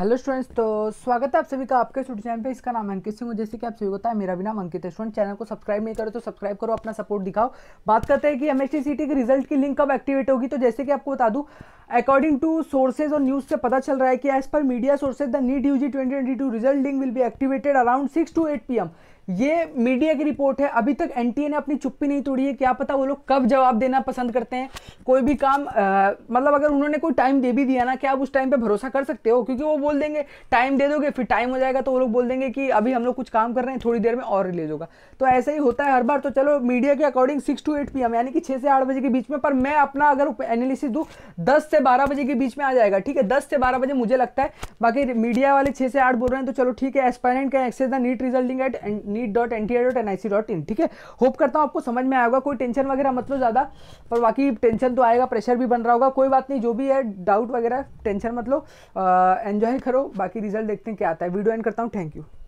hello students तो स्वागत है आप सभी का आपके स्टूडियो चैनल पे इसका नाम अंकित सिंह जैसे कि आप सभी को है मेरा भी नाम अंकित है स्टूडेंट चैनल को सब्सक्राइब नहीं करो तो सब्सक्राइब करो अपना सपोर्ट दिखाओ बात करते हैं कि एम एस के रिजल्ट की लिंक कब एक्टिवेट होगी तो जैसे कि आपको बता दूँ अकॉर्डिंग टू सोर्सेज और न्यूज से पता चल रहा है कि एज पर media sources the NEET twenty two result ding will be activated around six to eight P M ये मीडिया की रिपोर्ट है अभी तक एनटीए ने अपनी चुप्पी नहीं तोड़ी है क्या पता वो लोग कब जवाब देना पसंद करते हैं कोई भी काम आ, मतलब अगर उन्होंने कोई टाइम दे भी दिया ना क्या आप उस टाइम पे भरोसा कर सकते हो क्योंकि वो बोल देंगे टाइम दे दोगे फिर टाइम हो जाएगा तो वो लोग बोल देंगे कि अभी हम लोग कुछ काम कर रहे हैं थोड़ी देर में और रिलीज होगा तो ऐसा ही होता है हर बार तो चलो मीडिया के according six to eight P M कि छः से आठ बजे के बीच में पर मैं अपना अगर एनालिसिस दूँ दस से बारह बजे के बीच में आ जाएगा ठीक है दस से बारह बजे मुझे लगता है बाकी मीडिया वाले छह से आठ बोल रहे हैं तो चलो ठीक है एक्सपायरेंट का access the NEET result in at NEET dot N T dot N I C dot in ठीक है होप करता हूँ आपको समझ में आएगा कोई टेंशन वगैरह मत लो ज़्यादा पर बाकी टेंशन तो आएगा प्रेशर भी बन रहा होगा कोई बात नहीं जो भी है डाउट वगैरह टेंशन मत लो करो बाकी रिजल्ट देखते हैं क्या आता है वीडियो एंड करता हूँ थैंक यू